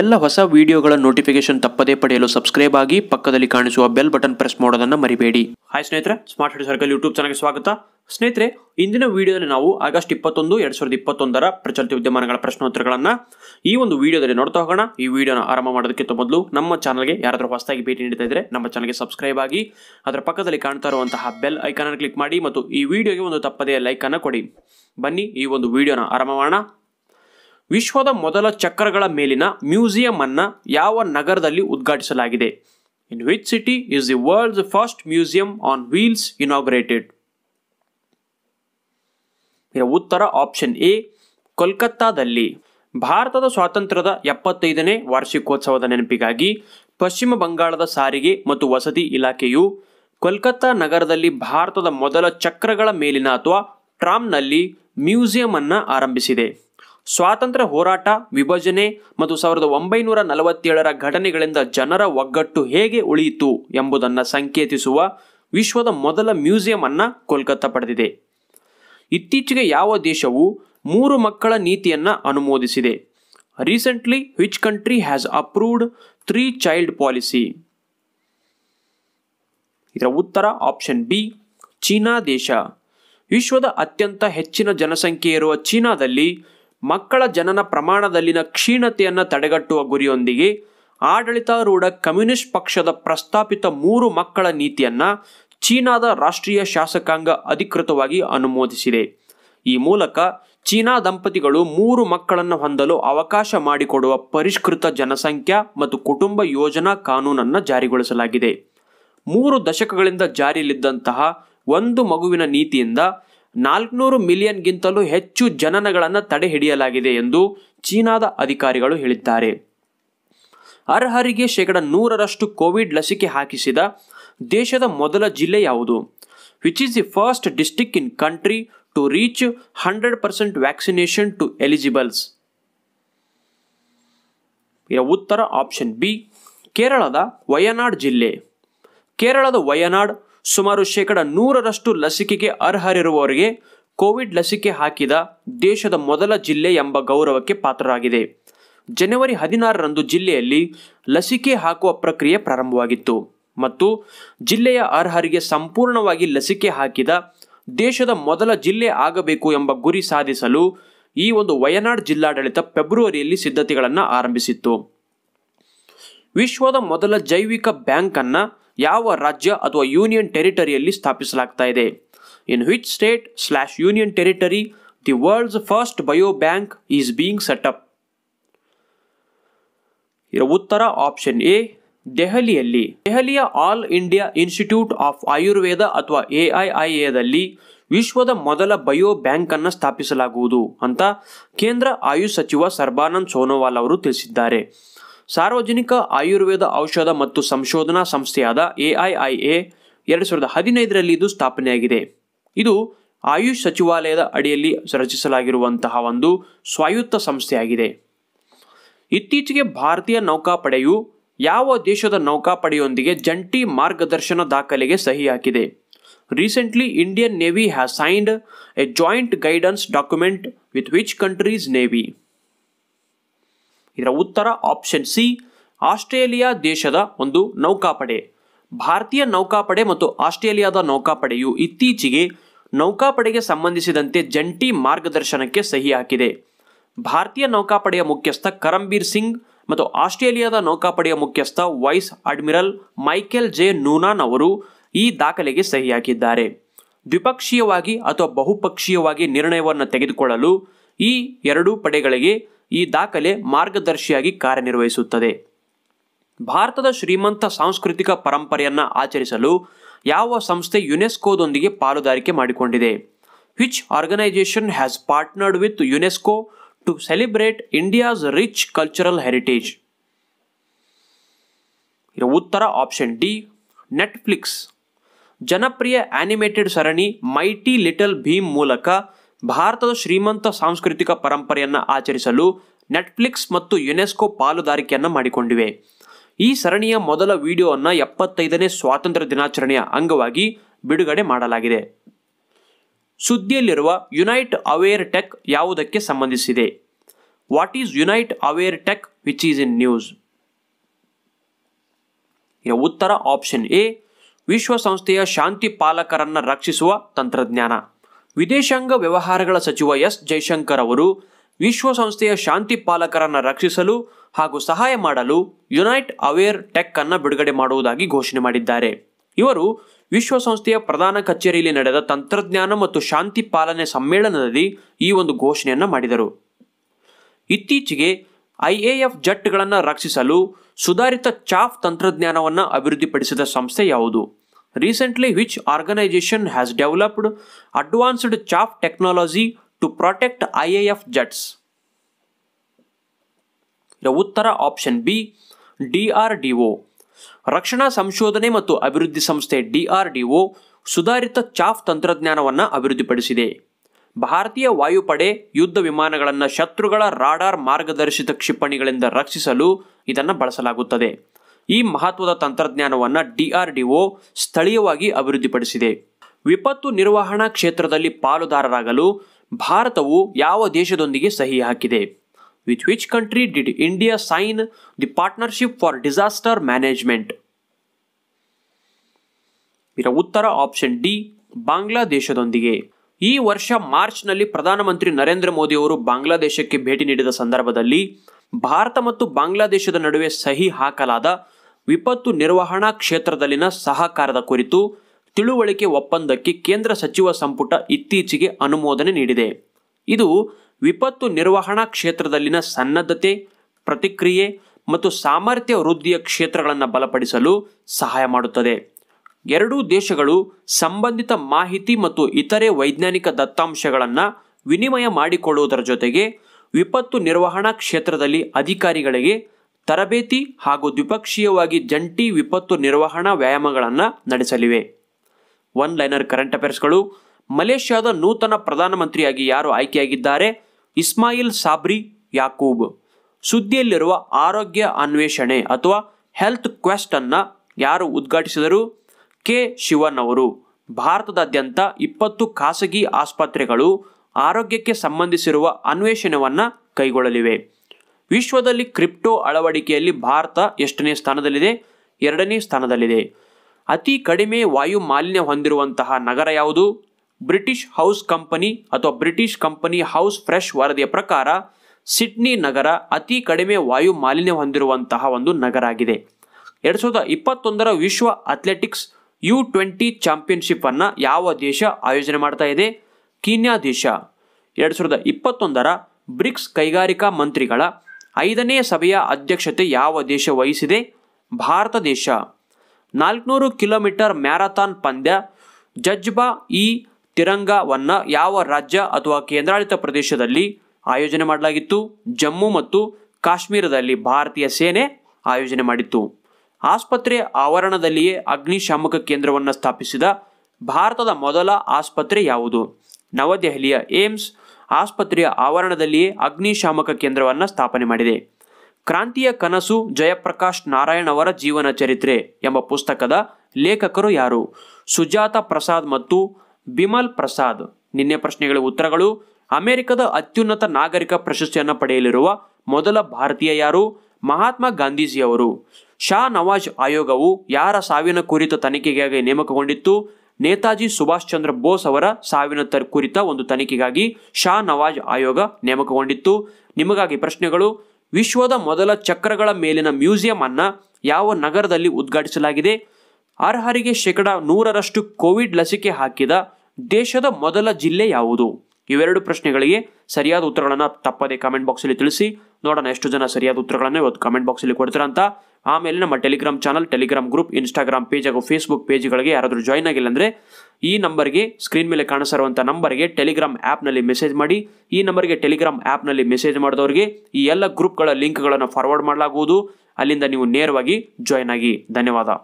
ಎಲ್ಲ ಹೊಸ ವಿಡಿಯೋಗಳ ನೋಟಿಫಿಕೇಶನ್ ತಪ್ಪದೇ ಪಡೆಯಲು ಸಬ್ಸ್ಕ್ರೈಬ್ ಆಗಿ ಪಕ್ಕದಲ್ಲಿ ಕಾಣಿಸುವ ಬೆಲ್ ಬಟನ್ ಪ್ರೆಸ್ ಮಾಡೋದನ್ನು ಮರಿಬೇಡಿ ಹಾಯ್ ಸ್ನೇಹಿತರೆ ಸ್ಮಾರ್ಟ್ ಹೆಡ್ ಸರ್ಕಲ್ ಯೂಟ್ಯೂಬ್ ಚಾನಲ್ಗೆ ಸ್ವಾಗತ ಸ್ನೇಹಿತರೆ ಇಂದಿನ ವಿಡಿಯೋದಲ್ಲಿ ನಾವು ಆಗಸ್ಟ್ ಇಪ್ಪತ್ತೊಂದು ಎರಡ್ ಸಾವಿರದ ಇಪ್ಪತ್ತೊಂದರ ಪ್ರಚಲಿತ ವಿದ್ಯಮಾನಗಳ ಪ್ರಶ್ನೋತ್ತರಗಳನ್ನು ಈ ಒಂದು ವಿಡಿಯೋದಲ್ಲಿ ನೋಡ್ತಾ ಹೋಗೋಣ ಈ ವಿಡಿಯೋನ ಆರಂಭ ಮಾಡೋದಕ್ಕಿಂತ ಮೊದಲು ನಮ್ಮ ಚಾನಲ್ಗೆ ಯಾರಾದರೂ ಹೊಸದಾಗಿ ಭೇಟಿ ನೀಡ್ತಾ ಇದ್ರೆ ನಮ್ಮ ಚಾನಲ್ಗೆ ಸಬ್ಸ್ಕ್ರೈಬ್ ಆಗಿ ಅದರ ಪಕ್ಕದಲ್ಲಿ ಕಾಣ್ತಾ ಇರುವಂತಹ ಬೆಲ್ ಐಕಾನ್ ಕ್ಲಿಕ್ ಮಾಡಿ ಮತ್ತು ಈ ವಿಡಿಯೋಗೆ ಒಂದು ತಪ್ಪದೇ ಲೈಕ್ ಅನ್ನು ಕೊಡಿ ಬನ್ನಿ ಈ ಒಂದು ವಿಡಿಯೋನ ಆರಂಭ ಮಾಡೋಣ ವಿಶ್ವದ ಮೊದಲ ಚಕ್ರಗಳ ಮೇಲಿನ ಮ್ಯೂಸಿಯಂ ಅನ್ನ ಯಾವ ನಗರದಲ್ಲಿ ಉದ್ಘಾಟಿಸಲಾಗಿದೆ in which city is the world's first museum on wheels inaugurated ಉತ್ತರ ಆಪ್ಷನ್ ಎ ಕೋಲ್ಕತ್ತಾದಲ್ಲಿ ಭಾರತದ ಸ್ವಾತಂತ್ರ್ಯದ ಎಪ್ಪತ್ತೈದನೇ ವಾರ್ಷಿಕೋತ್ಸವದ ನೆನಪಿಗಾಗಿ ಪಶ್ಚಿಮ ಬಂಗಾಳದ ಸಾರಿಗೆ ಮತ್ತು ವಸತಿ ಇಲಾಖೆಯು ಕೋಲ್ಕತ್ತಾ ನಗರದಲ್ಲಿ ಭಾರತದ ಮೊದಲ ಚಕ್ರಗಳ ಮೇಲಿನ ಅಥವಾ ಟ್ರಾಮ್ನಲ್ಲಿ ಮ್ಯೂಸಿಯಂ ಅನ್ನು ಆರಂಭಿಸಿದೆ ಸ್ವಾತಂತ್ರ್ಯ ಹೋರಾಟ ವಿಭಜನೆ ಮತ್ತು ಸಾವಿರದ ಒಂಬೈನೂರ ನಲವತ್ತೇಳರ ಘಟನೆಗಳಿಂದ ಜನರ ಒಗ್ಗಟ್ಟು ಹೇಗೆ ಉಳಿಯಿತು ಎಂಬುದನ್ನು ಸಂಕೇತಿಸುವ ವಿಶ್ವದ ಮೊದಲ ಮ್ಯೂಸಿಯಂ ಅನ್ನ ಕೋಲ್ಕತ್ತಾ ಪಡೆದಿದೆ ಇತ್ತೀಚೆಗೆ ಯಾವ ದೇಶವು ಮೂರು ಮಕ್ಕಳ ನೀತಿಯನ್ನ ಅನುಮೋದಿಸಿದೆ recently which country has approved three child policy ಇದರ ಉತ್ತರ ಆಪ್ಷನ್ ಬಿ ಚೀನಾ ದೇಶ ವಿಶ್ವದ ಅತ್ಯಂತ ಹೆಚ್ಚಿನ ಜನಸಂಖ್ಯೆ ಇರುವ ಚೀನಾದಲ್ಲಿ ಮಕ್ಕಳ ಜನನ ಪ್ರಮಾಣದಲ್ಲಿನ ಕ್ಷೀಣತೆಯನ್ನು ತಡೆಗಟ್ಟುವ ಗುರಿಯೊಂದಿಗೆ ಆಡಳಿತಾರೂಢ ಕಮ್ಯುನಿಸ್ಟ್ ಪಕ್ಷದ ಪ್ರಸ್ತಾಪಿತ ಮೂರು ಮಕ್ಕಳ ನೀತಿಯನ್ನು ಚೀನಾದ ರಾಷ್ಟ್ರೀಯ ಶಾಸಕಾಂಗ ಅಧಿಕೃತವಾಗಿ ಅನುಮೋದಿಸಿದೆ ಈ ಮೂಲಕ ಚೀನಾ ದಂಪತಿಗಳು ಮೂರು ಮಕ್ಕಳನ್ನು ಹೊಂದಲು ಅವಕಾಶ ಮಾಡಿಕೊಡುವ ಪರಿಷ್ಕೃತ ಜನಸಂಖ್ಯಾ ಮತ್ತು ಕುಟುಂಬ ಯೋಜನಾ ಕಾನೂನನ್ನು ಜಾರಿಗೊಳಿಸಲಾಗಿದೆ ಮೂರು ದಶಕಗಳಿಂದ ಜಾರಿಯಲ್ಲಿದ್ದಂತಹ ಒಂದು ಮಗುವಿನ ನೀತಿಯಿಂದ ನಾಲ್ಕುನೂರು ಮಿಲಿಯನ್ಗಿಂತಲೂ ಹೆಚ್ಚು ಜನನಗಳನ್ನು ತಡೆ ಹಿಡಿಯಲಾಗಿದೆ ಎಂದು ಚೀನಾದ ಅಧಿಕಾರಿಗಳು ಹೇಳಿದ್ದಾರೆ ಅರ್ಹರಿಗೆ ಶೇಕಡ ನೂರರಷ್ಟು ಕೋವಿಡ್ ಲಸಿಕೆ ಹಾಕಿಸಿದ ದೇಶದ ಮೊದಲ ಜಿಲ್ಲೆ ಯಾವುದು which is the first district in country to reach hundred percent vaccination to eligibles ಇದರ ಉತ್ತರ ಆಪ್ಷನ್ ಬಿ ಕೇರಳದ ವಯನಾಡ್ ಜಿಲ್ಲೆ ಕೇರಳದ ವಯನಾಡ್ ಸುಮಾರು ಶೇಕಡ ನೂರರಷ್ಟು ಲಸಿಕೆಗೆ ಅರ್ಹರಿರುವವರಿಗೆ ಕೋವಿಡ್ ಲಸಿಕೆ ಹಾಕಿದ ದೇಶದ ಮೊದಲ ಜಿಲ್ಲೆ ಎಂಬ ಗೌರವಕ್ಕೆ ಪಾತ್ರರಾಗಿದೆ ಜನವರಿ ಹದಿನಾರರಂದು ಜಿಲ್ಲೆಯಲ್ಲಿ ಲಸಿಕೆ ಹಾಕುವ ಪ್ರಕ್ರಿಯೆ ಪ್ರಾರಂಭವಾಗಿತ್ತು ಮತ್ತು ಜಿಲ್ಲೆಯ ಅರ್ಹರಿಗೆ ಸಂಪೂರ್ಣವಾಗಿ ಲಸಿಕೆ ಹಾಕಿದ ದೇಶದ ಮೊದಲ ಜಿಲ್ಲೆ ಆಗಬೇಕು ಎಂಬ ಗುರಿ ಸಾಧಿಸಲು ಈ ಒಂದು ವಯನಾಡ್ ಜಿಲ್ಲಾಡಳಿತ ಫೆಬ್ರವರಿಯಲ್ಲಿ ಸಿದ್ಧತೆಗಳನ್ನು ಆರಂಭಿಸಿತ್ತು ವಿಶ್ವದ ಮೊದಲ ಜೈವಿಕ ಬ್ಯಾಂಕನ್ನು ಯಾವ ರಾಜ್ಯ ಅಥವಾ ಯೂನಿಯನ್ ಟೆರಿಟರಿಯಲ್ಲಿ ಸ್ಥಾಪಿಸಲಾಗ್ತಾ ಇದೆ in which state slash union territory the world's first bio bank is being set up ಇದರ ಉತ್ತರ ಆಪ್ಷನ್ ಎ ದೆಹಲಿಯಲ್ಲಿ ದೆಹಲಿಯ All India Institute of Ayurveda ಅಥವಾ ಎ ಐ ಐ ಎದಲ್ಲಿ ವಿಶ್ವದ ಮೊದಲ ಬಯೋ ಬ್ಯಾಂಕ್ ಅನ್ನು ಸ್ಥಾಪಿಸಲಾಗುವುದು ಅಂತ ಕೇಂದ್ರ ಆಯುಷ್ ಸಚಿವ ಸರ್ಬಾನಂದ್ ಸೋನೋವಾಲ್ ಅವರು ತಿಳಿಸಿದ್ದಾರೆ ಸಾರ್ವಜನಿಕ ಆಯುರ್ವೇದ ಔಷಧ ಮತ್ತು ಸಂಶೋಧನಾ ಸಂಸ್ಥೆಯಾದ ಎಐಐಎ ಎರಡು ಸಾವಿರದ ಹದಿನೈದರಲ್ಲಿ ಇದು ಸ್ಥಾಪನೆಯಾಗಿದೆ ಇದು ಆಯುಷ್ ಸಚಿವಾಲಯದ ಅಡಿಯಲ್ಲಿ ರಚಿಸಲಾಗಿರುವಂತಹ ಒಂದು ಸ್ವಾಯತ್ತ ಸಂಸ್ಥೆಯಾಗಿದೆ ಇತ್ತೀಚೆಗೆ ಭಾರತೀಯ ನೌಕಾಪಡೆಯು ಯಾವ ದೇಶದ ನೌಕಾಪಡೆಯೊಂದಿಗೆ ಜಂಟಿ ಮಾರ್ಗದರ್ಶನ ದಾಖಲೆಗೆ ಸಹಿ ಹಾಕಿದೆ recently Indian navy has signed a joint guidance document with which country's navy ಇದರ ಉತ್ತರ ಆಪ್ಷನ್ ಸಿ ಆಸ್ಟ್ರೇಲಿಯಾ ದೇಶದ ಒಂದು ನೌಕಾಪಡೆ ಭಾರತೀಯ ನೌಕಾಪಡೆ ಮತ್ತು ಆಸ್ಟ್ರೇಲಿಯಾದ ನೌಕಾಪಡೆಯು ಇತ್ತೀಚೆಗೆ ನೌಕಾಪಡೆಗೆ ಸಂಬಂಧಿಸಿದಂತೆ ಜಂಟಿ ಮಾರ್ಗದರ್ಶನಕ್ಕೆ ಸಹಿ ಹಾಕಿದೆ ಭಾರತೀಯ ನೌಕಾಪಡೆಯ ಮುಖ್ಯಸ್ಥ ಕರಂಬೀರ್ ಸಿಂಗ್ ಮತ್ತು ಆಸ್ಟ್ರೇಲಿಯಾದ ನೌಕಾಪಡೆಯ ಮುಖ್ಯಸ್ಥ vice admiral Michael J Noonan ಅವರು ಈ ದಾಖಲೆಗೆ ಸಹಿ ಹಾಕಿದ್ದಾರೆ ದ್ವಿಪಕ್ಷೀಯವಾಗಿ ಅಥವಾ ಬಹುಪಕ್ಷೀಯವಾಗಿ ನಿರ್ಣಯವನ್ನು ತೆಗೆದುಕೊಳ್ಳಲು ಈ ಎರಡೂ ಪಡೆಗಳಿಗೆ ಈ ದಾಖಲೆ ಮಾರ್ಗದರ್ಶಿಯಾಗಿ ಕಾರ್ಯನಿರ್ವಹಿಸುತ್ತದೆ ಭಾರತದ ಶ್ರೀಮಂತ ಸಾಂಸ್ಕೃತಿಕ ಪರಂಪರೆಯನ್ನು ಆಚರಿಸಲು ಯಾವ ಸಂಸ್ಥೆ ಯುನೆಸ್ಕೋದೊಂದಿಗೆ ಪಾಲುದಾರಿಕೆ ಮಾಡಿಕೊಂಡಿದೆ which organisation has partnered with UNESCO to celebrate India's rich cultural heritage ಉತ್ತರ ಆಪ್ಷನ್ ಡಿ ನೆಟ್ಫ್ಲಿಕ್ಸ್ ಜನಪ್ರಿಯ ಆನಿಮೇಟೆಡ್ ಸರಣಿ ಮೈಟಿ ಲಿಟಲ್ ಭೀಮ್ ಮೂಲಕ ಭಾರತದ ಶ್ರೀಮಂತ ಸಾಂಸ್ಕೃತಿಕ ಪರಂಪರೆಯನ್ನು ಆಚರಿಸಲು ನೆಟ್ಫ್ಲಿಕ್ಸ್ ಮತ್ತು ಯುನೆಸ್ಕೋ ಪಾಲುದಾರಿಕೆಯನ್ನು ಮಾಡಿಕೊಂಡಿವೆ ಈ ಸರಣಿಯ ಮೊದಲ ವಿಡಿಯೋವನ್ನು ಎಪ್ಪತ್ತೈದನೇ ಸ್ವಾತಂತ್ರ್ಯ ದಿನಾಚರಣೆಯ ಅಂಗವಾಗಿ ಬಿಡುಗಡೆ ಮಾಡಲಾಗಿದೆ ಸುದ್ದಿಯಲ್ಲಿರುವ ಯುನೈಟ್ ಅವೇರ್ ಟೆಕ್ ಯಾವುದಕ್ಕೆ ಸಂಬಂಧಿಸಿದೆ what is unite aware tech which is in news ಉತ್ತರ ಆಪ್ಷನ್ ಎ ವಿಶ್ವಸಂಸ್ಥೆಯ ಶಾಂತಿ ಪಾಲಕರನ್ನು ರಕ್ಷಿಸುವ ತಂತ್ರಜ್ಞಾನ ವಿದೇಶಾಂಗ ವ್ಯವಹಾರಗಳ ಸಚಿವ ಎಸ್ ಜೈಶಂಕರ್ ಅವರು ವಿಶ್ವಸಂಸ್ಥೆಯ ಶಾಂತಿ ಪಾಲಕರನ್ನು ರಕ್ಷಿಸಲು ಹಾಗೂ ಸಹಾಯ ಮಾಡಲು ಯುನೈಟ್ ಅವೇರ್ ಟೆಕ್ ಅನ್ನು ಬಿಡುಗಡೆ ಮಾಡುವುದಾಗಿ ಘೋಷಣೆ ಮಾಡಿದ್ದಾರೆ ಇವರು ವಿಶ್ವಸಂಸ್ಥೆಯ ಪ್ರಧಾನ ಕಚೇರಿಯಲ್ಲಿ ನಡೆದ ತಂತ್ರಜ್ಞಾನ ಮತ್ತು ಶಾಂತಿ ಪಾಲನೆ ಸಮ್ಮೇಳನದಲ್ಲಿ ಈ ಒಂದು ಘೋಷಣೆಯನ್ನು ಮಾಡಿದರು ಇತ್ತೀಚೆಗೆ ಐಎಎಫ್ ಜಟ್ಗಳನ್ನು ರಕ್ಷಿಸಲು ಸುಧಾರಿತ ಚಾಫ್ ತಂತ್ರಜ್ಞಾನವನ್ನು ಅಭಿವೃದ್ಧಿಪಡಿಸಿದ ಸಂಸ್ಥೆ ಯಾವುದು Recently, which organization has developed advanced chaff technology to protect IAF jets? ಉತ್ತರ ಆಪ್ಷನ್ ಬಿ ಡಿಆರ್ಡಿಒ ರಕ್ಷಣಾ ಸಂಶೋಧನೆ ಮತ್ತು ಅಭಿವೃದ್ಧಿ ಸಂಸ್ಥೆ ಡಿಆರ್ಡಿಒ ಸುಧಾರಿತ ಚಾಫ್ ತಂತ್ರಜ್ಞಾನವನ್ನು ಅಭಿವೃದ್ಧಿಪಡಿಸಿದೆ ಭಾರತೀಯ ವಾಯುಪಡೆ ಯುದ್ಧ ವಿಮಾನಗಳನ್ನು ಶತ್ರುಗಳ ರಾಡಾರ್ ಮಾರ್ಗದರ್ಶಿತ ಕ್ಷಿಪಣಿಗಳಿಂದ ರಕ್ಷಿಸಲು ಇದನ್ನು ಬಳಸಲಾಗುತ್ತದೆ ಈ ಮಹತ್ವದ ತಂತ್ರಜ್ಞಾನವನ್ನು ಡಿಆರ್ಡಿಒ ಸ್ಥಳೀಯವಾಗಿ ಅಭಿವೃದ್ಧಿಪಡಿಸಿದೆ ವಿಪತ್ತು ನಿರ್ವಹಣಾ ಕ್ಷೇತ್ರದಲ್ಲಿ ಪಾಲುದಾರರಾಗಲು ಭಾರತವು ಯಾವ ದೇಶದೊಂದಿಗೆ ಸಹಿ ಹಾಕಿದೆ with which country did India sign the partnership for disaster management ಇದರ ಉತ್ತರ ಆಪ್ಷನ್ ಡಿ ಬಾಂಗ್ಲಾದೇಶದೊಂದಿಗೆ ಈ ವರ್ಷ ಮಾರ್ಚ್ನಲ್ಲಿ ಪ್ರಧಾನಮಂತ್ರಿ ನರೇಂದ್ರ ಮೋದಿ ಅವರು ಬಾಂಗ್ಲಾದೇಶಕ್ಕೆ ಭೇಟಿ ನೀಡಿದ ಸಂದರ್ಭದಲ್ಲಿ ಭಾರತ ಮತ್ತು ಬಾಂಗ್ಲಾದೇಶದ ನಡುವೆ ಸಹಿ ಹಾಕಲಾದ ವಿಪತ್ತು ನಿರ್ವಹಣಾ ಕ್ಷೇತ್ರದಲ್ಲಿನ ಸಹಕಾರದ ಕುರಿತು ತಿಳುವಳಿಕೆ ಒಪ್ಪಂದಕ್ಕೆ ಕೇಂದ್ರ ಸಚಿವ ಸಂಪುಟ ಇತ್ತೀಚೆಗೆ ಅನುಮೋದನೆ ನೀಡಿದೆ ಇದು ವಿಪತ್ತು ನಿರ್ವಹಣಾ ಕ್ಷೇತ್ರದಲ್ಲಿನ ಸನ್ನದ್ಧತೆ ಪ್ರತಿಕ್ರಿಯೆ ಮತ್ತು ಸಾಮರ್ಥ್ಯ ವೃದ್ಧಿಯ ಕ್ಷೇತ್ರಗಳನ್ನು ಬಲಪಡಿಸಲು ಸಹಾಯ ಮಾಡುತ್ತದೆ ಎರಡೂ ದೇಶಗಳು ಸಂಬಂಧಿತ ಮಾಹಿತಿ ಮತ್ತು ಇತರೆ ವೈಜ್ಞಾನಿಕ ದತ್ತಾಂಶಗಳನ್ನು ವಿನಿಮಯ ಮಾಡಿಕೊಳ್ಳುವುದರ ಜೊತೆಗೆ ವಿಪತ್ತು ನಿರ್ವಹಣಾ ಕ್ಷೇತ್ರದಲ್ಲಿ ಅಧಿಕಾರಿಗಳಿಗೆ ತರಬೇತಿ ಹಾಗೂ ದ್ವಿಪಕ್ಷೀಯವಾಗಿ ಜಂಟಿ ವಿಪತ್ತು ನಿರ್ವಹಣಾ ವ್ಯಾಯಾಮಗಳನ್ನು ನಡೆಸಲಿವೆ ಒನ್ ಲೈನರ್ ಕರೆಂಟ್ ಅಫೇರ್ಸ್ಗಳು ಮಲೇಷ್ಯಾದ ನೂತನ ಪ್ರಧಾನಮಂತ್ರಿಯಾಗಿ ಯಾರು ಆಯ್ಕೆಯಾಗಿದ್ದಾರೆ ಇಸ್ಮಾಯಿಲ್ ಸಾಬ್ರಿ ಯಾಕೂಬ್ ಸುದ್ದಿಯಲ್ಲಿರುವ ಆರೋಗ್ಯ ಅನ್ವೇಷಣೆ ಅಥವಾ ಹೆಲ್ತ್ ಕ್ವೆಸ್ಟ್ ಅನ್ನು ಯಾರು ಉದ್ಘಾಟಿಸಿದರು ಕೆ ಶಿವನ್ ಅವರು ಭಾರತದಾದ್ಯಂತ ಇಪ್ಪತ್ತು ಖಾಸಗಿ ಆಸ್ಪತ್ರೆಗಳು ಆರೋಗ್ಯಕ್ಕೆ ಸಂಬಂಧಿಸಿರುವ ಅನ್ವೇಷಣೆಯನ್ನು ಕೈಗೊಳ್ಳಲಿವೆ ವಿಶ್ವದಲ್ಲಿ ಕ್ರಿಪ್ಟೋ ಅಳವಡಿಕೆಯಲ್ಲಿ ಭಾರತ ಎಷ್ಟನೇ ಸ್ಥಾನದಲ್ಲಿದೆ ಎರಡನೇ ಸ್ಥಾನದಲ್ಲಿದೆ ಅತಿ ಕಡಿಮೆ ವಾಯು ಮಾಲಿನ್ಯ ಹೊಂದಿರುವಂತಹ ನಗರ ಯಾವುದು ಬ್ರಿಟಿಷ್ ಹೌಸ್ ಕಂಪನಿ ಅಥವಾ ಬ್ರಿಟಿಷ್ ಕಂಪನಿ ಹೌಸ್ ಫ್ರೆಶ್ ವರದಿಯ ಪ್ರಕಾರ ಸಿಡ್ನಿ ನಗರ ಅತಿ ಕಡಿಮೆ ವಾಯು ಮಾಲಿನ್ಯ ಹೊಂದಿರುವಂತಹ ಒಂದು ನಗರ ಆಗಿದೆ ಎರಡು ಸಾವಿರದ ಇಪ್ಪತ್ತೊಂದರ ವಿಶ್ವ ಅಥ್ಲೆಟಿಕ್ಸ್ ಯು ಟ್ವೆಂಟಿ ಚಾಂಪಿಯನ್ಶಿಪ್ ಅನ್ನು ಯಾವ ದೇಶ ಆಯೋಜನೆ ಮಾಡ್ತಾ ಇದೆ ಕೀನ್ಯಾ ದೇಶ ಎರಡು ಸಾವಿರದ ಇಪ್ಪತ್ತೊಂದರ ಬ್ರಿಕ್ಸ್ ಕೈಗಾರಿಕಾ ಮಂತ್ರಿಗಳ ಐದನೇ ಸಭೆಯ ಅಧ್ಯಕ್ಷತೆ ಯಾವ ದೇಶ ವಹಿಸಿದೆ ಭಾರತ ದೇಶ ನಾಲ್ಕುನೂರು ಕಿಲೋಮೀಟರ್ ಮ್ಯಾರಥಾನ್ ಪಂದ್ಯ ಜಜ್ಬಾ ಈ ತಿರಂಗವನ್ನು ಯಾವ ರಾಜ್ಯ ಅಥವಾ ಕೇಂದ್ರಾಡಳಿತ ಪ್ರದೇಶದಲ್ಲಿ ಆಯೋಜನೆ ಮಾಡಲಾಗಿತ್ತು ಜಮ್ಮು ಮತ್ತು ಕಾಶ್ಮೀರದಲ್ಲಿ ಭಾರತೀಯ ಸೇನೆ ಆಯೋಜನೆ ಮಾಡಿತ್ತು ಆಸ್ಪತ್ರೆ ಆವರಣದಲ್ಲಿಯೇ ಅಗ್ನಿಶಾಮಕ ಕೇಂದ್ರವನ್ನು ಸ್ಥಾಪಿಸಿದ ಭಾರತದ ಮೊದಲ ಆಸ್ಪತ್ರೆ ಯಾವುದು ನವದೆಹಲಿಯ ಏಮ್ಸ್ ಆಸ್ಪತ್ರೆಯ ಆವರಣದಲ್ಲಿ ಅಗ್ನಿಶಾಮಕ ಕೇಂದ್ರವನ್ನು ಸ್ಥಾಪನೆ ಮಾಡಿದೆ ಕ್ರಾಂತಿಯ ಕನಸು ಜಯಪ್ರಕಾಶ್ ನಾರಾಯಣ್ ಅವರ ಜೀವನ ಚರಿತ್ರೆ ಎಂಬ ಪುಸ್ತಕದ ಲೇಖಕರು ಯಾರು ಸುಜಾತ ಪ್ರಸಾದ್ ಮತ್ತು ಬಿಮಲ್ ಪ್ರಸಾದ್ ನಿನ್ನೆ ಪ್ರಶ್ನೆಗಳ ಉತ್ತರಗಳು ಅಮೆರಿಕದ ಅತ್ಯುನ್ನತ ನಾಗರಿಕ ಪ್ರಶಸ್ತಿಯನ್ನು ಪಡೆಯಲಿರುವ ಮೊದಲ ಭಾರತೀಯ ಯಾರು ಮಹಾತ್ಮ ಗಾಂಧೀಜಿಯವರು ಶಾ ನವಾಜ್ ಆಯೋಗವು ಯಾರ ಸಾವಿನ ಕುರಿತ ತನಿಖೆಗಾಗಿ ನೇಮಕಗೊಂಡಿತ್ತು ನೇತಾಜಿ ಸುಭಾಷ್ ಚಂದ್ರ ಬೋಸ್ ಅವರ ಸಾವಿನ ಕುರಿತ ಒಂದು ತನಿಖೆಗಾಗಿ ಶಾ ನವಾಜ್ ಆಯೋಗ ನೇಮಕಗೊಂಡಿತ್ತು ನಿಮಗಾಗಿ ಪ್ರಶ್ನೆಗಳು ವಿಶ್ವದ ಮೊದಲ ಚಕ್ರಗಳ ಮೇಲಿನ ಮ್ಯೂಸಿಯಂ ಅನ್ನ ಯಾವ ನಗರದಲ್ಲಿ ಉದ್ಘಾಟಿಸಲಾಗಿದೆ ಅರ್ಹರಿಗೆ ಶೇಕಡ ನೂರರಷ್ಟು ಕೋವಿಡ್ ಲಸಿಕೆ ಹಾಕಿದ ದೇಶದ ಮೊದಲ ಜಿಲ್ಲೆ ಯಾವುದು ಇವೆರಡು ಪ್ರಶ್ನೆಗಳಿಗೆ ಸರಿಯಾದ ಉತ್ತರಗಳನ್ನು ತಪ್ಪದೆ ಕಮೆಂಟ್ ಬಾಕ್ಸಲ್ಲಿ ತಿಳಿಸಿ ನೋಡೋಣ ಎಷ್ಟು ಜನ ಸರಿಯಾದ ಉತ್ತರಗಳನ್ನು ಇವತ್ತು ಕಮೆಂಟ್ ಬಾಕ್ಸಲ್ಲಿ ಕೊಡ್ತೀರಾ ಅಂತ ಆಮೇಲೆ ನಮ್ಮ Telegram channel Telegram group Instagram page ಹಾಗೂ ಫೇಸ್ಬುಕ್ ಪೇಜ್ಗಳಿಗೆ ಯಾರಾದರೂ ಜಾಯ್ನ್ ಆಗಿಲ್ಲ ಅಂದರೆ ಈ ನಂಬರ್ಗೆ ಸ್ಕ್ರೀನ್ ಮೇಲೆ ಕಾಣಿಸಿರುವಂಥ ನಂಬರ್ಗೆ ಟೆಲಿಗ್ರಾಮ್ ಆ್ಯಪ್ನಲ್ಲಿ ಮೆಸೇಜ್ ಮಾಡಿ ಈ ನಂಬರ್ಗೆ ಟೆಲಿಗ್ರಾಮ್ ಆ್ಯಪ್ನಲ್ಲಿ ಮೆಸೇಜ್ ಮಾಡಿದವರಿಗೆ ಈ ಎಲ್ಲ ಗ್ರೂಪ್ಗಳ ಲಿಂಕ್ಗಳನ್ನು ಫಾರ್ವರ್ಡ್ ಮಾಡಲಾಗುವುದು ಅಲ್ಲಿಂದ ನೀವು ನೇರವಾಗಿ ಜಾಯ್ನ್ ಆಗಿ ಧನ್ಯವಾದ